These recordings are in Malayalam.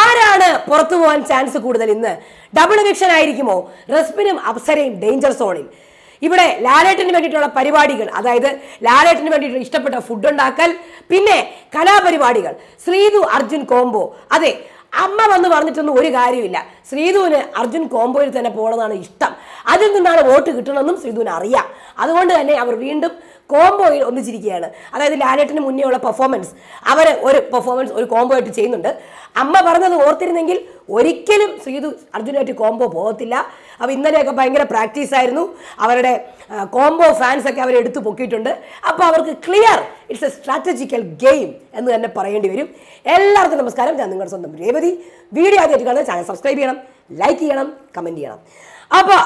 ആരാണ് പുറത്തു പോകാൻ ചാൻസ് കൂടുതൽ ഇന്ന് ഡബിൾ എവിക്ഷൻ ആയിരിക്കുമോ റസ്മിനും അപ്സരയും ഡേഞ്ചർ സോണിൽ ഇവിടെ ലാലേട്ടന് വേണ്ടിയിട്ടുള്ള പരിപാടികൾ അതായത് ലാലേട്ടന് വേണ്ടിയിട്ട് ഇഷ്ടപ്പെട്ട ഫുഡ് ഉണ്ടാക്കൽ പിന്നെ കലാപരിപാടികൾ ശ്രീതു അർജുൻ കോംബോ അതെ അമ്മ വന്ന് പറഞ്ഞിട്ടൊന്നും ഒരു കാര്യമില്ല ശ്രീധുവിന് അർജുൻ കോംബോയിൽ തന്നെ പോകണമെന്നാണ് ഇഷ്ടം അതിൽ നിന്നാണ് വോട്ട് കിട്ടണമെന്നും ശ്രീധുവിന് അറിയാം അതുകൊണ്ട് തന്നെ അവർ വീണ്ടും കോംബോയിൽ ഒന്നിച്ചിരിക്കുകയാണ് അതായത് ലാലേട്ടിന് മുന്നേ ഉള്ള പെർഫോമൻസ് അവർ ഒരു പെർഫോമൻസ് ഒരു കോംബോ ആയിട്ട് ചെയ്യുന്നുണ്ട് അമ്മ പറഞ്ഞത് ഓർത്തിരുന്നെങ്കിൽ ഒരിക്കലും ശ്രീതു അർജുനായിട്ട് കോംബോ പോകത്തില്ല അപ്പോൾ ഇന്നലെയൊക്കെ ഭയങ്കര പ്രാക്ടീസ് ആയിരുന്നു അവരുടെ കോംബോ ഫാൻസ് ഒക്കെ അവരെടുത്ത് പൊക്കിയിട്ടുണ്ട് അപ്പോൾ അവർക്ക് clear it's a strategical game എന്ന് തന്നെ പറയേണ്ടി വരും എല്ലാവർക്കും നമസ്കാരം ഞാൻ നിങ്ങളുടെ സ്വന്തം രേവതി വീഡിയോ ആദ്യമായിട്ട് കാണുന്നത് ചാനൽ സബ്സ്ക്രൈബ് ചെയ്യണം ലൈക്ക് ചെയ്യണം കമൻറ്റ് ചെയ്യണം അപ്പോൾ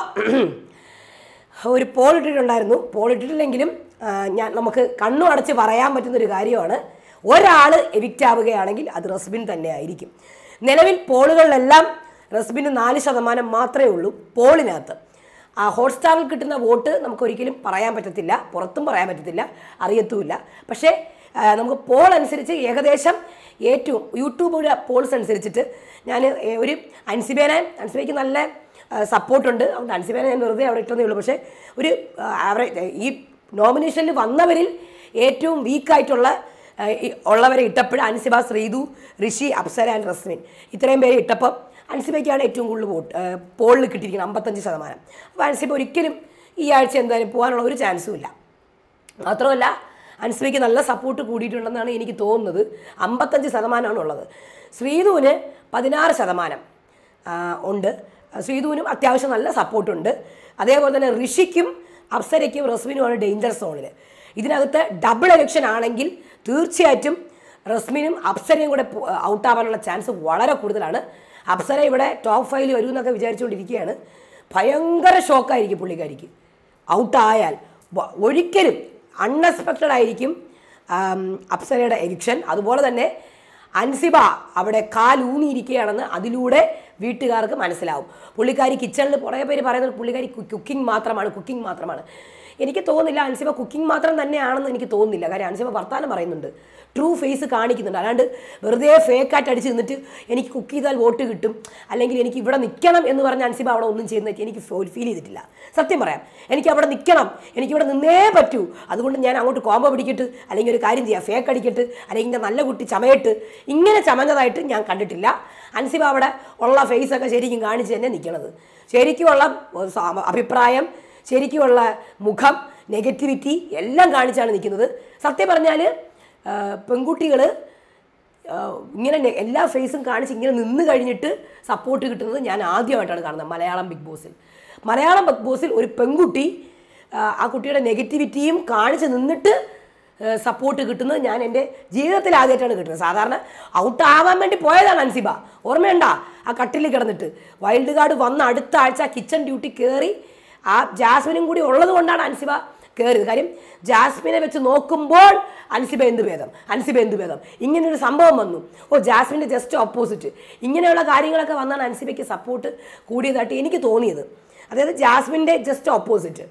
ഒരു പോൾ ഇട്ടിട്ടുണ്ടായിരുന്നു പോൾ ഇട്ടിട്ടില്ലെങ്കിലും ഞാൻ നമുക്ക് കണ്ണു അടച്ച് പറയാൻ പറ്റുന്നൊരു കാര്യമാണ് ഒരാൾ എവിക്റ്റ് ആവുകയാണെങ്കിൽ അത് റസ്ബിൻ തന്നെ ആയിരിക്കും നിലവിൽ പോളുകളിലെല്ലാം റസ്ബിന് നാല് ശതമാനം മാത്രമേ ഉള്ളൂ പോളിനകത്ത് ആ ഹോട്ട്സ്റ്റാറിൽ കിട്ടുന്ന വോട്ട് നമുക്ക് ഒരിക്കലും പറയാൻ പറ്റത്തില്ല പുറത്തും പറയാൻ പറ്റത്തില്ല അറിയത്തുമില്ല പക്ഷേ നമുക്ക് പോൾ അനുസരിച്ച് ഏകദേശം ഏറ്റവും യൂട്യൂബ് പോൾസ് അനുസരിച്ചിട്ട് ഞാൻ ഒരു അൻസിബേനെ അൻസിബേക്ക് നല്ല സപ്പോർട്ടുണ്ട് അതുകൊണ്ട് അൻസിബേനെ ഞാൻ വെറുതെ അവിടെ ഇട്ടെന്നേ ഉള്ളൂ പക്ഷേ ഒരു ആവറേജ് ഈ നോമിനേഷനിൽ വന്നവരിൽ ഏറ്റവും വീക്കായിട്ടുള്ള ഉള്ളവരെ ഇട്ടപ്പോൾ അൻസിബ ശ്രീതു ഋഷി അപ്സര ആൻഡ് റസ്മിൻ ഇത്രയും പേര് ഇട്ടപ്പം അൻസിബയ്ക്കാണ് ഏറ്റവും കൂടുതൽ വോട്ട് പോളിൽ കിട്ടിയിരിക്കുന്നത് അമ്പത്തഞ്ച് ശതമാനം അപ്പോൾ അൻസിബ ഒരിക്കലും ഈ ആഴ്ച എന്തായാലും പോകാനുള്ള ഒരു ചാൻസും ഇല്ല മാത്രമല്ല അൻസിബയ്ക്ക് നല്ല സപ്പോർട്ട് കൂടിയിട്ടുണ്ടെന്നാണ് എനിക്ക് തോന്നുന്നത് അമ്പത്തഞ്ച് ശതമാനമാണ് ഉള്ളത് ശ്രീതുവിന് പതിനാറ് ശതമാനം ഉണ്ട് ശ്രീതുവിനും അത്യാവശ്യം നല്ല സപ്പോർട്ടുണ്ട് അതേപോലെ തന്നെ ഋഷിക്കും അപ്സരയ്ക്കും റസ്മിനുമാണ് ഡേഞ്ചർ സോണിൽ ഇതിനകത്ത് ഡബിൾ എലക്ഷൻ ആണെങ്കിൽ തീർച്ചയായിട്ടും റസ്മിനും അപ്സരയും കൂടെ ഔട്ടാവാനുള്ള ചാൻസ് വളരെ കൂടുതലാണ് അപ്സര ഇവിടെ ടോപ്പ് ഫൈവിൽ വരും എന്നൊക്കെ വിചാരിച്ചുകൊണ്ടിരിക്കുകയാണ് ഭയങ്കര ഷോക്കായിരിക്കും പുള്ളിക്കാരിക്ക് ഔട്ടായാൽ ഒരിക്കലും അൺഎക്സ്പെക്റ്റഡ് ആയിരിക്കും അപ്സരയുടെ എലക്ഷൻ അതുപോലെ തന്നെ അൻസിബ അവിടെ കാലൂന്നിയിരിക്കുകയാണെന്ന് അതിലൂടെ വീട്ടുകാർക്ക് മനസ്സിലാവും പുള്ളിക്കാരി കിച്ചണിൽ കുറേ പേര് പറയുന്നത് പുള്ളിക്കാരി കുക്കിംഗ് മാത്രമാണ് കുക്കിംഗ് മാത്രമാണ് എനിക്ക് തോന്നുന്നില്ല അൻസിബ കുക്കിംഗ് മാത്രം തന്നെയാണെന്ന് എനിക്ക് തോന്നുന്നില്ല കാര്യം അൻസിബ വർത്താനം പറയുന്നുണ്ട് ട്രൂ ഫേസ് കാണിക്കുന്നുണ്ട് അല്ലാണ്ട് വെറുതെ ഫേക്കായിട്ട് അടിച്ച് നിന്നിട്ട് എനിക്ക് കുക്ക് ചെയ്താൽ വോട്ട് കിട്ടും അല്ലെങ്കിൽ എനിക്ക് ഇവിടെ നിൽക്കണം എന്ന് പറഞ്ഞ അൻസിബ അവിടെ ഒന്നും ചെയ്യുന്നത് എനിക്ക് ഫീൽ ചെയ്തിട്ടില്ല സത്യം പറയാം എനിക്ക് അവിടെ നിൽക്കണം എനിക്കിവിടെ നിന്നേ പറ്റൂ അതുകൊണ്ട് ഞാൻ അങ്ങോട്ട് കോമ്പോ പിടിക്കിട്ട് അല്ലെങ്കിൽ ഒരു കാര്യം ചെയ്യാം ഫേക്ക് അടിക്കിട്ട് അല്ലെങ്കിൽ നല്ല കുട്ടി ചമയിട്ട് ഇങ്ങനെ ചമഞ്ഞതായിട്ട് ഞാൻ കണ്ടിട്ടില്ല അൻസിബ അവിടെ ഉള്ള ഫേസൊക്കെ ശരിക്കും കാണിച്ച് തന്നെ നിൽക്കണത് ശരിക്കുമുള്ള അഭിപ്രായം ശരിക്കുമുള്ള മുഖം നെഗറ്റിവിറ്റി എല്ലാം കാണിച്ചാണ് നിൽക്കുന്നത് സത്യം പറഞ്ഞാൽ പെൺകുട്ടികൾ ഇങ്ങനെ എല്ലാ ഫേസും കാണിച്ച് ഇങ്ങനെ നിന്ന് കഴിഞ്ഞിട്ട് സപ്പോർട്ട് കിട്ടുന്നത് ഞാൻ ആദ്യമായിട്ടാണ് കാണുന്നത് മലയാളം ബിഗ് ബോസിൽ മലയാളം ബിഗ് ബോസിൽ ഒരു പെൺകുട്ടി ആ കുട്ടിയുടെ നെഗറ്റിവിറ്റിയും കാണിച്ച് നിന്നിട്ട് സപ്പോർട്ട് കിട്ടുന്നത് ഞാൻ എൻ്റെ ജീവിതത്തിൽ ആദ്യമായിട്ടാണ് കിട്ടുന്നത് സാധാരണ ഔട്ട് ആവാൻ വേണ്ടി പോയതാണ് അൻസിബ ഓർമ്മയുണ്ടാ ആ കട്ടിൽ കിടന്നിട്ട് വൈൽഡ് കാർഡ് വന്ന അടുത്ത ആഴ്ച കിച്ചൺ ഡ്യൂട്ടി കയറി ആ ജാസ്മിനും കൂടി ഉള്ളത് കൊണ്ടാണ് അൻസിബ കയറിയത് കാര്യം ജാസ്മിനെ വെച്ച് നോക്കുമ്പോൾ അൻസിബ എന്ത് ഭേദം അൻസിബ എന്ത് ഭേദം ഇങ്ങനൊരു സംഭവം വന്നു ഓ ജാസ്മിൻ്റെ ജസ്റ്റ് ഓപ്പോസിറ്റ് ഇങ്ങനെയുള്ള കാര്യങ്ങളൊക്കെ വന്നാണ് അൻസിബയ്ക്ക് സപ്പോർട്ട് കൂടിയതായിട്ട് എനിക്ക് തോന്നിയത് അതായത് ജാസ്മിൻ്റെ ജസ്റ്റ് ഓപ്പോസിറ്റ്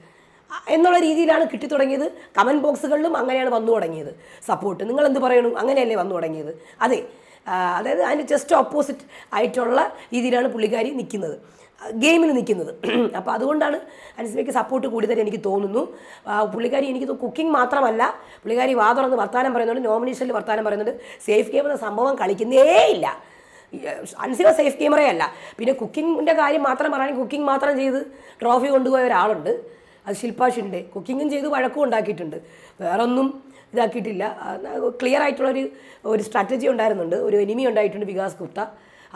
എന്നുള്ള രീതിയിലാണ് കിട്ടി തുടങ്ങിയത് കമൻറ്റ് ബോക്സുകളിലും അങ്ങനെയാണ് വന്നു തുടങ്ങിയത് സപ്പോർട്ട് നിങ്ങൾ എന്ത് പറയണം അങ്ങനെയല്ലേ വന്നു തുടങ്ങിയത് അതെ അതായത് അതിൻ്റെ ജസ്റ്റ് ഓപ്പോസിറ്റ് ആയിട്ടുള്ള രീതിയിലാണ് പുള്ളിക്കാരി നിൽക്കുന്നത് ഗെയിമിൽ നിൽക്കുന്നത് അപ്പോൾ അതുകൊണ്ടാണ് അനുസ്മയ്ക്ക് സപ്പോർട്ട് കൂടുതലായിട്ട് എനിക്ക് തോന്നുന്നു പുള്ളിക്കാരി എനിക്ക് കുക്കിംഗ് മാത്രമല്ല പുള്ളിക്കാരി വാ തുറന്ന് വർത്താനം പറയുന്നുണ്ട് നോമിനേഷനിൽ വർത്താനം പറയുന്നുണ്ട് സേഫ് ഗെയിം എന്ന സംഭവം കളിക്കുന്നേ ഇല്ല അൻസിവ സേഫ് ഗെയിമറേ അല്ല പിന്നെ കുക്കിങ്ങിൻ്റെ കാര്യം മാത്രം പറയുകയാണെങ്കിൽ കുക്കിംഗ് മാത്രം ചെയ്ത് ട്രോഫി കൊണ്ടുപോയ ഒരാളുണ്ട് അത് ശില്പാഷിൻ്റെ കുക്കിങ്ങും ചെയ്ത് വഴക്കും ഉണ്ടാക്കിയിട്ടുണ്ട് വേറൊന്നും ഇതാക്കിയിട്ടില്ല ക്ലിയർ ആയിട്ടുള്ളൊരു ഒരു സ്ട്രാറ്റജി ഉണ്ടായിരുന്നുണ്ട് ഒരു എനിമി ഉണ്ടായിട്ടുണ്ട് വികാസ് ഗുപ്ത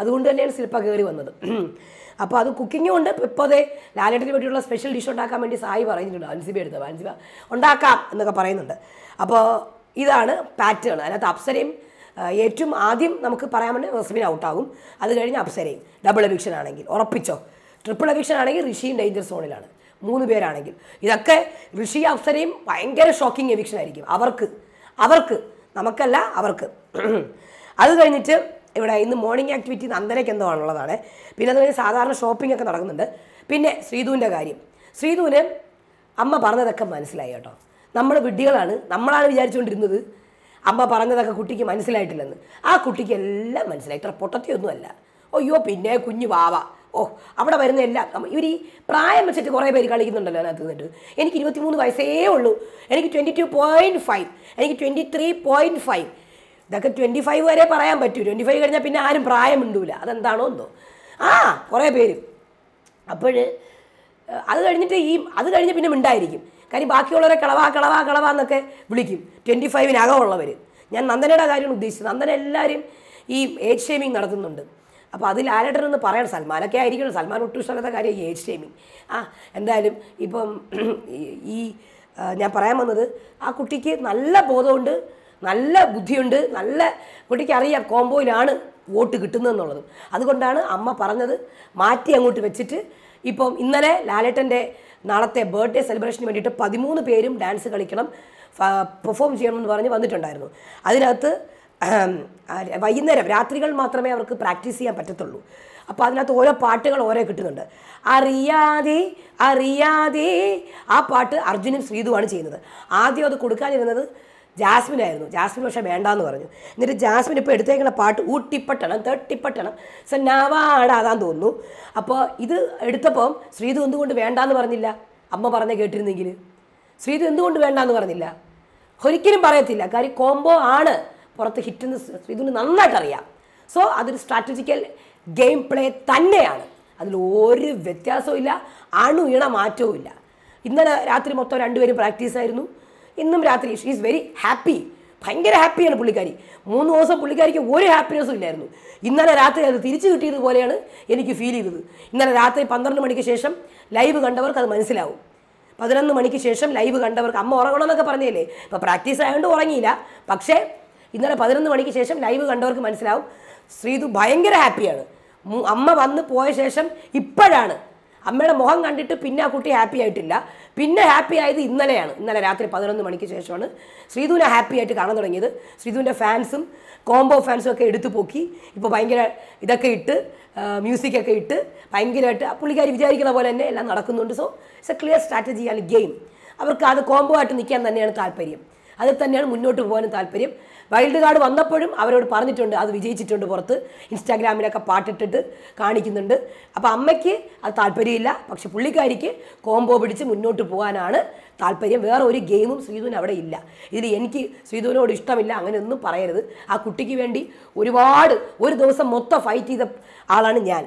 അതുകൊണ്ട് തന്നെയാണ് ശില്പ കയറി വന്നത് അപ്പോൾ അത് കുക്കിംഗ് കൊണ്ട് അതേ ലാലേട്ടിന് വേണ്ടിയുള്ള സ്പെഷ്യൽ ഡിഷ് ഉണ്ടാക്കാൻ വേണ്ടി സായി പറയുന്നുണ്ട് അൻസിബ എടുത്തത് അൻസിബ ഉണ്ടാക്കാം എന്നൊക്കെ പറയുന്നുണ്ട് അപ്പോൾ ഇതാണ് പാറ്റേൺ അതിനകത്ത് അപ്സരയും ഏറ്റവും ആദ്യം നമുക്ക് പറയാൻ വേണ്ടി റെസിബിൻ ഔട്ടാകും അത് കഴിഞ്ഞ് അപ്സരയും ഡബിൾ എവിക്ഷൻ ആണെങ്കിൽ ഉറപ്പിച്ചോ ട്രിപ്പിൾ എവിക്ഷൻ ആണെങ്കിൽ ഋഷിയും ഡേഞ്ചർ സോണിലാണ് മൂന്ന് പേരാണെങ്കിൽ ഇതൊക്കെ ഋഷി അപ്സരയും ഭയങ്കര ഷോക്കിംഗ് എവിക്ഷൻ ആയിരിക്കും അവർക്ക് അവർക്ക് നമുക്കല്ല അവർക്ക് അത് കഴിഞ്ഞിട്ട് ഇവിടെ ഇന്ന് മോർണിംഗ് ആക്ടിവിറ്റി നന്ദനയ്ക്ക് എന്തോ ആണുള്ളതാണ് പിന്നെ അതുപോലെ സാധാരണ ഷോപ്പിംഗ് ഒക്കെ നടക്കുന്നുണ്ട് പിന്നെ ശ്രീധുവിൻ്റെ കാര്യം ശ്രീധുവിന് അമ്മ പറഞ്ഞതൊക്കെ മനസ്സിലായി കേട്ടോ നമ്മൾ വിഡ്ഢികളാണ് നമ്മളാണ് വിചാരിച്ചുകൊണ്ടിരുന്നത് അമ്മ പറഞ്ഞതൊക്കെ കുട്ടിക്ക് മനസ്സിലായിട്ടില്ലെന്ന് ആ കുട്ടിക്ക് എല്ലാം മനസ്സിലായി ഇത്ര പൊട്ടത്തിയൊന്നുമല്ല അയ്യോ പിന്നെ കുഞ്ഞു വാവ ഓ അവിടെ വരുന്ന എല്ലാം ഇവർ ഈ പ്രായം വെച്ചിട്ട് കുറേ പേര് കളിക്കുന്നുണ്ടല്ലോ അതിനകത്ത് നിന്നിട്ട് എനിക്ക് ഇരുപത്തിമൂന്ന് വയസ്സേ ഉള്ളൂ എനിക്ക് ട്വൻറ്റി ടു പോയിൻറ്റ് ഫൈവ് എനിക്ക് ട്വൻറ്റി ത്രീ പോയിൻറ്റ് ഫൈവ് ഇതൊക്കെ ട്വൻറ്റി ഫൈവ് വരെ പറയാൻ പറ്റൂ ട്വൻറ്റി ഫൈവ് കഴിഞ്ഞാൽ പിന്നെ ആരും പ്രായം ഉണ്ടൂല അതെന്താണോ എന്തോ ആ കുറേ പേര് അപ്പോൾ അത് കഴിഞ്ഞിട്ട് ഈ അത് കഴിഞ്ഞ് പിന്നെ മിണ്ടായിരിക്കും കാര്യം ബാക്കിയുള്ളവരെ കളവാ കളവാ കളവാ എന്നൊക്കെ വിളിക്കും ട്വൻറ്റി ഫൈവിനകമുള്ളവർ ഞാൻ നന്ദനയുടെ കാര്യമാണ് ഉദ്ദേശിച്ചത് നന്ദന എല്ലാവരും ഈ ഏജ് ഷേമിങ് നടത്തുന്നുണ്ട് അപ്പോൾ അത് ലാലേട്ടനൊന്ന് പറയണം സൽമാനൊക്കെ ആയിരിക്കണം സൽമാൻ ഒട്ടും ഇഷ്ടമല്ലാത്ത കാര്യം ഏജ് ടൈമിങ് ആ എന്തായാലും ഇപ്പം ഈ ഞാൻ പറയാൻ വന്നത് ആ കുട്ടിക്ക് നല്ല ബോധമുണ്ട് നല്ല ബുദ്ധിയുണ്ട് നല്ല കുട്ടിക്ക് അറിയാം കോംബോയിലാണ് വോട്ട് കിട്ടുന്നതെന്നുള്ളത് അതുകൊണ്ടാണ് അമ്മ പറഞ്ഞത് മാറ്റി അങ്ങോട്ട് വെച്ചിട്ട് ഇപ്പം ഇന്നലെ ലാലേട്ടൻ്റെ നാളത്തെ ബർത്ത്ഡേ സെലിബ്രേഷന് വേണ്ടിയിട്ട് പതിമൂന്ന് പേരും ഡാൻസ് കളിക്കണം പെർഫോം ചെയ്യണമെന്ന് പറഞ്ഞ് വന്നിട്ടുണ്ടായിരുന്നു അതിനകത്ത് വൈകുന്നേരം രാത്രികൾ മാത്രമേ അവർക്ക് പ്രാക്ടീസ് ചെയ്യാൻ പറ്റത്തുള്ളൂ അപ്പോൾ അതിനകത്ത് ഓരോ പാട്ടുകൾ ഓരോ കിട്ടുന്നുണ്ട് അറിയാതെ അറിയാതെ ആ പാട്ട് അർജുനും ശ്രീതുവാണ് ചെയ്യുന്നത് ആദ്യം അത് കൊടുക്കാനിരുന്നത് ജാസ്മിൻ ആയിരുന്നു ജാസ്മിൻ പക്ഷേ വേണ്ടാന്ന് പറഞ്ഞു എന്നിട്ട് ജാസ്മിൻ ഇപ്പോൾ എടുത്തേക്കുന്ന പാട്ട് ഊട്ടിപ്പെട്ടണം തെട്ടിപ്പെട്ടണം സന്നാവാടാതാന്ന് തോന്നുന്നു അപ്പോൾ ഇത് എടുത്തപ്പം ശ്രീതു എന്തുകൊണ്ട് വേണ്ടാന്ന് പറഞ്ഞില്ല അമ്മ പറഞ്ഞ കേട്ടിരുന്നെങ്കിൽ ശ്രീതു എന്തുകൊണ്ട് വേണ്ടാന്ന് പറഞ്ഞില്ല ഒരിക്കലും പറയത്തില്ല കാര്യം കോംബോ ആണ് പുറത്ത് ഹിറ്റെന്ന് ശ്രീധുവിന് നന്നായിട്ടറിയാം അറിയാം സോ അതൊരു സ്ട്രാറ്റജിക്കൽ ഗെയിം പ്ലേ തന്നെയാണ് അതിൽ ഒരു വ്യത്യാസവും ഇല്ല അണു ഇണ മാറ്റവും ഇല്ല ഇന്നലെ രാത്രി മൊത്തം രണ്ടുപേരും പ്രാക്ടീസ് ആയിരുന്നു ഇന്നും രാത്രി ഷീ ഈസ് വെരി ഹാപ്പി ഭയങ്കര ഹാപ്പിയാണ് പുള്ളിക്കാരി മൂന്ന് ദിവസം പുള്ളിക്കാരിക്ക് ഒരു ഹാപ്പിനെസ്സും ഇല്ലായിരുന്നു ഇന്നലെ രാത്രി അത് തിരിച്ചു കിട്ടിയത് പോലെയാണ് എനിക്ക് ഫീൽ ചെയ്തത് ഇന്നലെ രാത്രി പന്ത്രണ്ട് മണിക്ക് ശേഷം ലൈവ് കണ്ടവർക്ക് അത് മനസ്സിലാവും പതിനൊന്ന് മണിക്ക് ശേഷം ലൈവ് കണ്ടവർക്ക് അമ്മ ഉറങ്ങണമെന്നൊക്കെ പറഞ്ഞില്ലേ ഇപ്പോൾ പ്രാക്ടീസ് ആയതുകൊണ്ട് ഉറങ്ങിയില്ല പക്ഷേ ഇന്നലെ പതിനൊന്ന് മണിക്ക് ശേഷം ലൈവ് കണ്ടവർക്ക് മനസ്സിലാവും ശ്രീതു ഭയങ്കര ഹാപ്പിയാണ് അമ്മ വന്ന് പോയ ശേഷം ഇപ്പോഴാണ് അമ്മയുടെ മുഖം കണ്ടിട്ട് പിന്നെ ആ കുട്ടി ഹാപ്പി ആയിട്ടില്ല പിന്നെ ഹാപ്പി ആയത് ഇന്നലെയാണ് ഇന്നലെ രാത്രി പതിനൊന്ന് മണിക്ക് ശേഷമാണ് ശ്രീതുവിനെ ഹാപ്പി ആയിട്ട് കാണാൻ തുടങ്ങിയത് ശ്രീതുവിൻ്റെ ഫാൻസും കോംബോ ഫാൻസും ഒക്കെ എടുത്തു പോക്കി ഇപ്പോൾ ഭയങ്കര ഇതൊക്കെ ഇട്ട് മ്യൂസിക്കൊക്കെ ഇട്ട് ഭയങ്കരമായിട്ട് പുള്ളിക്കാർ വിചാരിക്കുന്ന പോലെ തന്നെ എല്ലാം നടക്കുന്നുണ്ട് so it's a clear strategy and game അവർക്ക് അത് കോംബോ ആയിട്ട് നിൽക്കാൻ തന്നെയാണ് താല്പര്യം അതിൽ തന്നെയാണ് മുന്നോട്ട് പോകാനും താല്പര്യം വൈൽഡ് കാർഡ് വന്നപ്പോഴും അവരോട് പറഞ്ഞിട്ടുണ്ട് അത് വിജയിച്ചിട്ടുണ്ട് പുറത്ത് ഇൻസ്റ്റാഗ്രാമിലൊക്കെ പാട്ടിട്ടിട്ട് കാണിക്കുന്നുണ്ട് അപ്പോൾ അമ്മയ്ക്ക് അത് താല്പര്യമില്ല പക്ഷെ പുള്ളിക്കാരിക്ക് കോംബോ പിടിച്ച് മുന്നോട്ട് പോകാനാണ് താല്പര്യം വേറെ ഒരു ഗെയിമും ശ്രീധുവിന് അവിടെ ഇല്ല ഇതിൽ എനിക്ക് ശ്രീധുവിനോട് ഇഷ്ടമില്ല അങ്ങനെയൊന്നും പറയരുത് ആ കുട്ടിക്ക് വേണ്ടി ഒരുപാട് ഒരു ദിവസം മൊത്തം ഫൈറ്റ് ചെയ്ത ആളാണ് ഞാൻ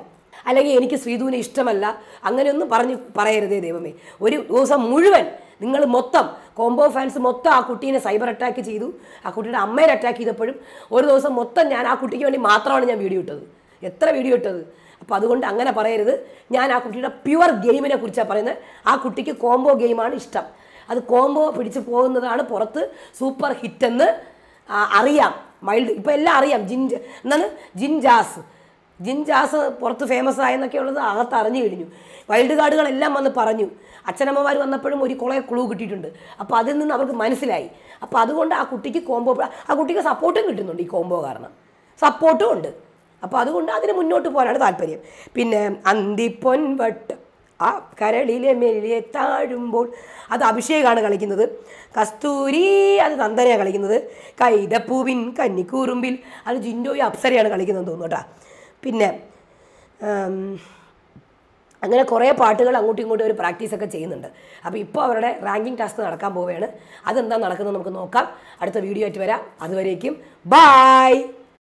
അല്ലെങ്കിൽ എനിക്ക് ശ്രീധുവിനെ ഇഷ്ടമല്ല അങ്ങനെയൊന്നും പറഞ്ഞ് പറയരുതേ ദൈവമേ ഒരു ദിവസം മുഴുവൻ നിങ്ങൾ മൊത്തം കോംബോ ഫാൻസ് മൊത്തം ആ കുട്ടീനെ സൈബർ അറ്റാക്ക് ചെയ്തു ആ കുട്ടിയുടെ അമ്മയെ അറ്റാക്ക് ചെയ്തപ്പോഴും ഒരു ദിവസം മൊത്തം ഞാൻ ആ കുട്ടിക്ക് വേണ്ടി മാത്രമാണ് ഞാൻ വീഡിയോ ഇട്ടത് എത്ര വീഡിയോ ഇട്ടത് അപ്പോൾ അതുകൊണ്ട് അങ്ങനെ പറയരുത് ഞാൻ ആ കുട്ടിയുടെ പ്യുവർ ഗെയിമിനെ കുറിച്ചാണ് പറയുന്നത് ആ കുട്ടിക്ക് കോംബോ ഗെയിമാണ് ഇഷ്ടം അത് കോംബോ പിടിച്ചു പോകുന്നതാണ് പുറത്ത് സൂപ്പർ ഹിറ്റെന്ന് അറിയാം മൈൽഡ് ഇപ്പോൾ എല്ലാം അറിയാം ജിൻ എന്നാണ് ജിൻജാസ് ജിൻ ജാസ് പുറത്ത് ഫേമസ് ഉള്ളത് അകത്ത് അറിഞ്ഞു കഴിഞ്ഞു വൈൽഡ് കാർഡുകളെല്ലാം വന്ന് പറഞ്ഞു അച്ഛനമ്മമാർ വന്നപ്പോഴും ഒരു കുളയെ കുളു കിട്ടിയിട്ടുണ്ട് അപ്പോൾ അതിൽ നിന്ന് അവർക്ക് മനസ്സിലായി അപ്പോൾ അതുകൊണ്ട് ആ കുട്ടിക്ക് കോംബോ ആ കുട്ടിക്ക് സപ്പോർട്ടും കിട്ടുന്നുണ്ട് ഈ കോംബോ കാരണം സപ്പോർട്ടും ഉണ്ട് അപ്പോൾ അതുകൊണ്ട് അതിന് മുന്നോട്ട് പോകാനാണ് താല്പര്യം പിന്നെ അന്തിപ്പൊൻവട്ട് ആ കരളിലെ മെല്ലിയെ താഴുമ്പോൾ അത് അഭിഷേകാണ് കളിക്കുന്നത് കസ്തൂരി അത് നന്ദനയാണ് കളിക്കുന്നത് കൈതപ്പൂവിൻ കന്നിക്കൂറുമ്പിൽ അത് ജിൻഡോയും അപ്സരയാണ് കളിക്കുന്നത് തോന്നുന്നു കേട്ടോ പിന്നെ അങ്ങനെ കുറേ പാട്ടുകൾ അങ്ങോട്ടും ഇങ്ങോട്ടും ഒരു പ്രാക്ടീസൊക്കെ ചെയ്യുന്നുണ്ട് അപ്പോൾ ഇപ്പോൾ അവരുടെ റാങ്കിങ് ടാസ്ക് നടക്കാൻ പോവുകയാണ് അതെന്താ നടക്കുന്നത് നമുക്ക് നോക്കാം അടുത്ത വീഡിയോ ആയിട്ട് വരാം അതുവരേക്കും ബായ്